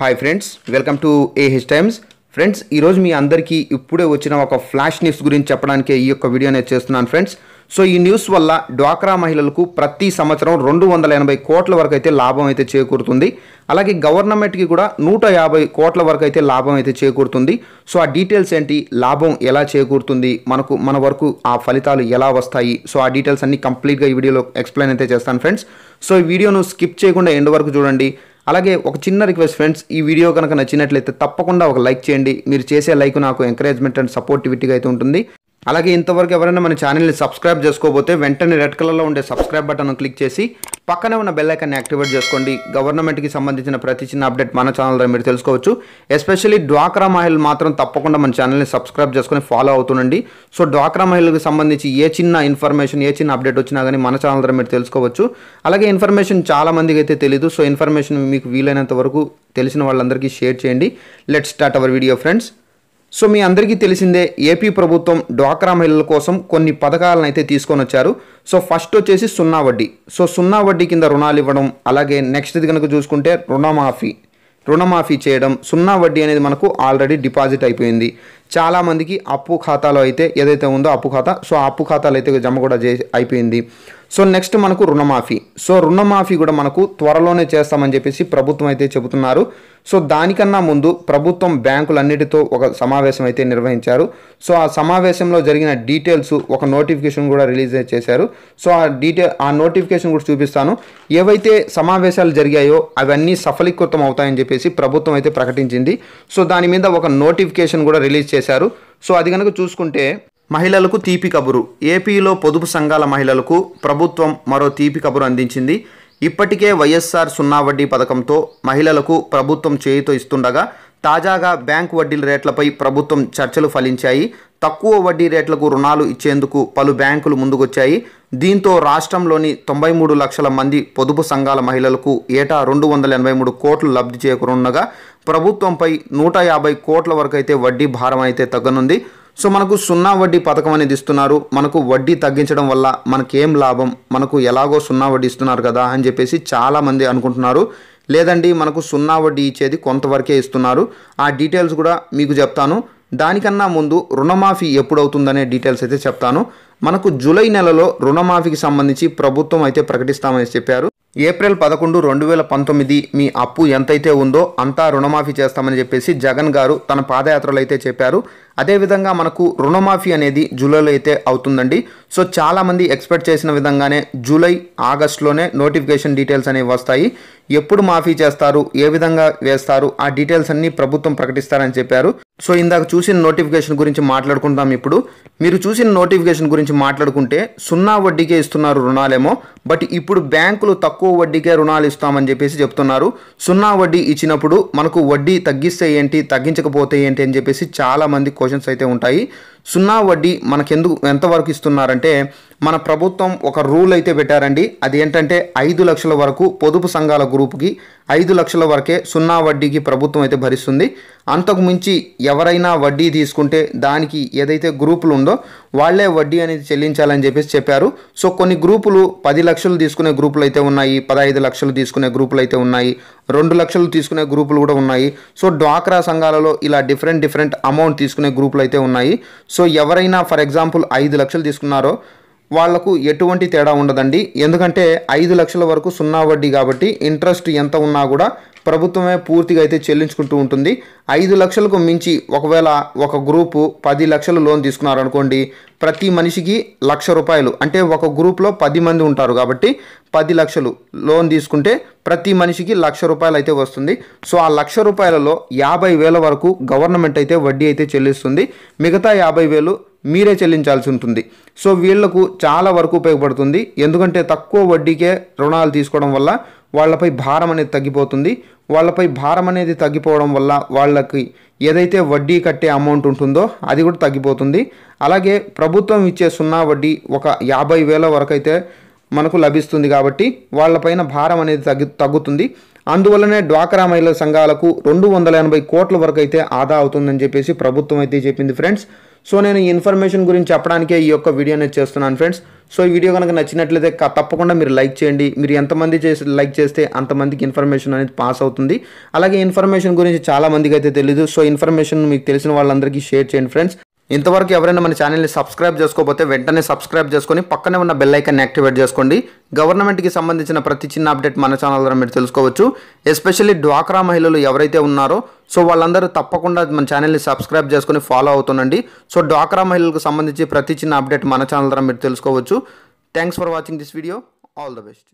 hi friends welcome to AH Times friends ఈరోజు మీ అందరికీ ఇప్పుడే వచ్చిన ఒక ఫ్లాష్ న్యూస్ గురించి చెప్పడానికి ఈ యొక్క వీడియో నేను చేస్తున్నాను ఫ్రెండ్స్ సో ఈ న్యూస్ వల్ల డ్వాక్రా మహిళలకు ప్రతి సంవత్సరం రెండు వందల ఎనభై కోట్ల వరకు అయితే లాభం అయితే చేకూరుతుంది అలాగే గవర్నమెంట్కి కూడా నూట యాభై కోట్ల వరకు అయితే లాభం అయితే చేకూరుతుంది సో ఆ డీటెయిల్స్ ఏంటి లాభం ఎలా చేకూరుతుంది మనకు మన వరకు ఆ ఫలితాలు ఎలా వస్తాయి సో ఆ డీటెయిల్స్ అన్ని కంప్లీట్గా ఈ వీడియోలో ఎక్స్ప్లెయిన్ అయితే చేస్తాను ఫ్రెండ్స్ సో ఈ వీడియోను స్కిప్ చేయకుండా ఎండ్ వరకు చూడండి అలాగే ఒక చిన్న రిక్వెస్ట్ ఫ్రెండ్స్ ఈ వీడియో కనుక నచ్చినట్లయితే తప్పకుండా ఒక లైక్ చేయండి మీరు చేసే లైక్ నాకు ఎంకరేజ్మెంట్ అండ్ సపోర్టివిటీగా అయితే ఉంటుంది అలాగే ఇంతవరకు ఎవరైనా మన ఛానల్ని సబ్స్క్రైబ్ చేసుకోకపోతే వెంటనే రెడ్ కలర్లో ఉండే సబ్స్క్రైబ్ బటన్ క్లిక్ చేసి పక్కనే ఉన్న బెల్లైకాన్ని యాక్టివేట్ చేసుకోండి గవర్నమెంట్కి సంబంధించిన ప్రతి చిన్న అప్డేట్ మన ఛానల్ ద్వారా మీరు తెలుసుకోవచ్చు ఎస్పెషల్లీ డ్వాక్రా మహిళలు మాత్రం తప్పకుండా మన ఛానల్ని సబ్స్క్రైబ్ చేసుకుని ఫాలో అవుతుండండి సో డ్వాక్రా మహిళలకు సంబంధించి ఏ చిన్న ఇన్ఫర్మేషన్ ఏ చిన్న అప్డేట్ వచ్చినా కానీ మన ఛానల్ ద్వారా మీరు తెలుసుకోవచ్చు అలాగే ఇన్ఫర్మేషన్ చాలా మందికి అయితే తెలియదు సో ఇన్ఫర్మేషన్ మీకు వీలైనంత వరకు తెలిసిన వాళ్ళందరికీ షేర్ చేయండి let start our video friends so మీ అందరికీ తెలిసిందే ఏపీ ప్రభుత్వం డ్వాక్రా మహిళల కోసం కొన్ని పథకాలను అయితే తీసుకొని వచ్చారు సో ఫస్ట్ వచ్చేసి సున్నా వడ్డీ సో సున్నా వడ్డీ కింద రుణాలు ఇవ్వడం అలాగే నెక్స్ట్ది కనుక చూసుకుంటే రుణమాఫీ రుణమాఫీ చేయడం సున్నా వడ్డీ అనేది మనకు ఆల్రెడీ డిపాజిట్ అయిపోయింది చాలామందికి అప్పు ఖాతాలో అయితే ఏదైతే ఉందో అప్పు ఖాతా సో ఆ అప్పు ఖాతాలు అయితే జమ కూడా చేసి అయిపోయింది సో నెక్స్ట్ మనకు రుణమాఫీ సో రుణమాఫీ కూడా మనకు త్వరలోనే చేస్తామని చెప్పేసి ప్రభుత్వం అయితే చెబుతున్నారు సో దానికన్నా ముందు ప్రభుత్వం బ్యాంకులన్నిటితో ఒక సమావేశం అయితే నిర్వహించారు సో ఆ సమావేశంలో జరిగిన డీటెయిల్స్ ఒక నోటిఫికేషన్ కూడా రిలీజ్ చేశారు సో ఆ డీటెయిల్ ఆ నోటిఫికేషన్ కూడా చూపిస్తాను ఏవైతే సమావేశాలు జరిగాయో అవన్నీ సఫలీకృతం అవుతాయని చెప్పేసి ప్రభుత్వం అయితే ప్రకటించింది సో దాని మీద ఒక నోటిఫికేషన్ కూడా రిలీజ్ చేశారు చేశారు సో అది కనుక చూసుకుంటే మహిళలకు తీపి కబురు ఏపీలో పొదుపు సంఘాల మహిళలకు ప్రభుత్వం మరో తీపి కబురు అందించింది ఇప్పటికే వైఎస్ఆర్ సున్నా వడ్డీ పథకంతో మహిళలకు ప్రభుత్వం చేయితో ఇస్తుండగా తాజాగా బ్యాంకు వడ్డీల రేట్లపై ప్రభుత్వం చర్చలు ఫలించాయి తక్కువ వడ్డీ రేట్లకు రుణాలు ఇచ్చేందుకు పలు బ్యాంకులు ముందుకొచ్చాయి దీంతో రాష్ట్రంలోని తొంభై మూడు లక్షల మంది పొదుపు సంఘాల మహిళలకు ఏటా రెండు వందల ఎనభై మూడు కోట్లు లబ్ధి చేకూరుండగా ప్రభుత్వంపై నూట యాభై కోట్ల వరకు అయితే వడ్డీ భారం అయితే తగ్గనుంది సో మనకు సున్నా వడ్డీ పథకం అనేది ఇస్తున్నారు మనకు వడ్డీ తగ్గించడం వల్ల మనకేం లాభం మనకు ఎలాగో సున్నా వడ్డీ ఇస్తున్నారు కదా అని చెప్పేసి చాలామంది అనుకుంటున్నారు లేదండి మనకు సున్నా వడ్డీ ఇచ్చేది కొంతవరకే ఇస్తున్నారు ఆ డీటెయిల్స్ కూడా మీకు చెప్తాను దానికన్నా ముందు రుణమాఫీ ఎప్పుడవుతుందనే డీటెయిల్స్ అయితే చెప్తాను మనకు జూలై నెలలో రుణమాఫీకి సంబంధించి ప్రభుత్వం అయితే ప్రకటిస్తామని చెప్పారు ఏప్రిల్ పదకొండు రెండు వేల పంతొమ్మిది మీ అప్పు ఎంతైతే ఉందో అంతా రుణమాఫీ చేస్తామని చెప్పేసి జగన్ గారు తన పాదయాత్రలు అయితే చెప్పారు అదేవిధంగా మనకు రుణమాఫీ అనేది జూలైలో అయితే అవుతుందండి సో చాలామంది ఎక్స్పెక్ట్ చేసిన విధంగానే జూలై ఆగస్టులోనే నోటిఫికేషన్ డీటెయిల్స్ అనేవి వస్తాయి ఎప్పుడు మాఫీ చేస్తారు ఏ విధంగా వేస్తారు ఆ డీటెయిల్స్ అన్నీ ప్రభుత్వం ప్రకటిస్తారని చెప్పారు సో ఇందాక చూసిన నోటిఫికేషన్ గురించి మాట్లాడుకుంటాం ఇప్పుడు మీరు చూసిన నోటిఫికేషన్ గురించి మాట్లాడుకుంటే సున్నా వడ్డీకే ఇస్తున్నారు రుణాలేమో బట్ ఇప్పుడు బ్యాంకులు తక్కువ వడ్డీకే రుణాలు ఇస్తామని చెప్పేసి చెప్తున్నారు సున్నా వడ్డీ ఇచ్చినప్పుడు మనకు వడ్డీ తగ్గిస్తే ఏంటి తగ్గించకపోతే ఏంటి అని చెప్పేసి చాలామంది క్వశ్చన్ క్వశ్చన్స్ అయితే ఉంటాయి సున్నా వడ్డీ మనకెందుకు ఎంతవరకు ఇస్తున్నారంటే మన ప్రభుత్వం ఒక రూల్ అయితే పెట్టారండి అది ఏంటంటే ఐదు లక్షల వరకు పొదుపు సంఘాల గ్రూప్కి ఐదు లక్షల వరకే సున్నా వడ్డీకి ప్రభుత్వం అయితే భరిస్తుంది అంతకుమించి ఎవరైనా వడ్డీ తీసుకుంటే దానికి ఏదైతే గ్రూపులు ఉందో వాళ్లే వడ్డీ అనేది చెల్లించాలని చెప్పేసి చెప్పారు సో కొన్ని గ్రూపులు పది లక్షలు తీసుకునే గ్రూపులు అయితే ఉన్నాయి పదహైదు లక్షలు తీసుకునే గ్రూపులు అయితే ఉన్నాయి రెండు లక్షలు తీసుకునే గ్రూపులు కూడా ఉన్నాయి సో డ్వాక్రా సంఘాలలో ఇలా డిఫరెంట్ డిఫరెంట్ అమౌంట్ తీసుకునే గ్రూపులు అయితే ఉన్నాయి సో ఎవరైనా ఫర్ ఎగ్జాంపుల్ ఐదు లక్షలు తీసుకున్నారో వాళ్లకు ఎటువంటి తేడా ఉండదండి ఎందుకంటే ఐదు లక్షల వరకు సున్నా వడ్డీ కాబట్టి ఇంట్రెస్ట్ ఎంత ఉన్నా కూడా ప్రభుత్వమే పూర్తిగా అయితే చెల్లించుకుంటూ ఉంటుంది ఐదు లక్షలకు మించి ఒకవేళ ఒక గ్రూపు పది లక్షలు లోన్ తీసుకున్నారనుకోండి ప్రతి మనిషికి లక్ష రూపాయలు అంటే ఒక గ్రూప్లో పది మంది ఉంటారు కాబట్టి పది లక్షలు లోన్ తీసుకుంటే ప్రతి మనిషికి లక్ష రూపాయలు అయితే వస్తుంది సో ఆ లక్ష రూపాయలలో యాభై వేల వరకు గవర్నమెంట్ అయితే వడ్డీ అయితే చెల్లిస్తుంది మిగతా యాభై వేలు మీరే చెల్లించాల్సి ఉంటుంది సో వీళ్లకు చాలా వరకు ఉపయోగపడుతుంది ఎందుకంటే తక్కువ వడ్డీకే రుణాలు తీసుకోవడం వల్ల వాళ్ళపై భారం అనేది తగ్గిపోతుంది వాళ్ళపై భారం అనేది తగ్గిపోవడం వల్ల వాళ్ళకి ఏదైతే వడ్డీ కట్టే అమౌంట్ ఉంటుందో అది కూడా తగ్గిపోతుంది అలాగే ప్రభుత్వం ఇచ్చే సున్నా వడ్డీ ఒక యాభై వేల వరకు అయితే మనకు లభిస్తుంది కాబట్టి వాళ్ళపైన భారం అనేది తగ్గి తగ్గుతుంది అందువల్లనే డ్వాక్రా మహిళల సంఘాలకు రెండు వందల ఎనభై కోట్ల వరకు అయితే ఆదా అవుతుందని చెప్పేసి ప్రభుత్వం అయితే చెప్పింది ఫ్రెండ్స్ సో నేను ఈ ఇన్ఫర్మేషన్ గురించి చెప్పడానికే ఈ యొక్క వీడియో అనేది చేస్తున్నాను ఫ్రెండ్స్ సో ఈ వీడియో కనుక నచ్చినట్లయితే తప్పకుండా మీరు లైక్ చేయండి మీరు ఎంతమంది చేసి లైక్ చేస్తే అంతమందికి ఇన్ఫర్మేషన్ అనేది పాస్ అవుతుంది అలాగే ఇన్ఫర్మేషన్ గురించి చాలా మందికి అయితే తెలీదు సో ఇన్ఫర్మేషన్ మీకు తెలిసిన వాళ్ళందరికీ షేర్ చేయండి ఫ్రెండ్స్ ఇంతవరకు ఎవరైనా మన ఛానల్ని సబ్స్క్రైబ్ చేసుకోకపోతే వెంటనే సబ్స్క్రైబ్ చేసుకొని పక్కనే ఉన్న బెల్ ఐకాన్ని యాక్టివేట్ చేసుకోండి గవర్నమెంట్కి సంబంధించిన ప్రతి చిన్న అప్డేట్ మన ఛానల్ ద్వారా మీరు తెలుసుకోవచ్చు ఎస్పెషల్లీ డ్వాక్రా మహిళలు ఎవరైతే ఉన్నారో సో వాళ్ళందరూ తప్పకుండా మన ఛానల్ని సబ్స్క్రైబ్ చేసుకొని ఫాలో అవుతుండండి సో డ్వాక్రా మహిళలకు సంబంధించి ప్రతి చిన్న అప్డేట్ మన ఛానల్ ద్వారా మీరు తెలుసుకోవచ్చు thanks for watching this video all the best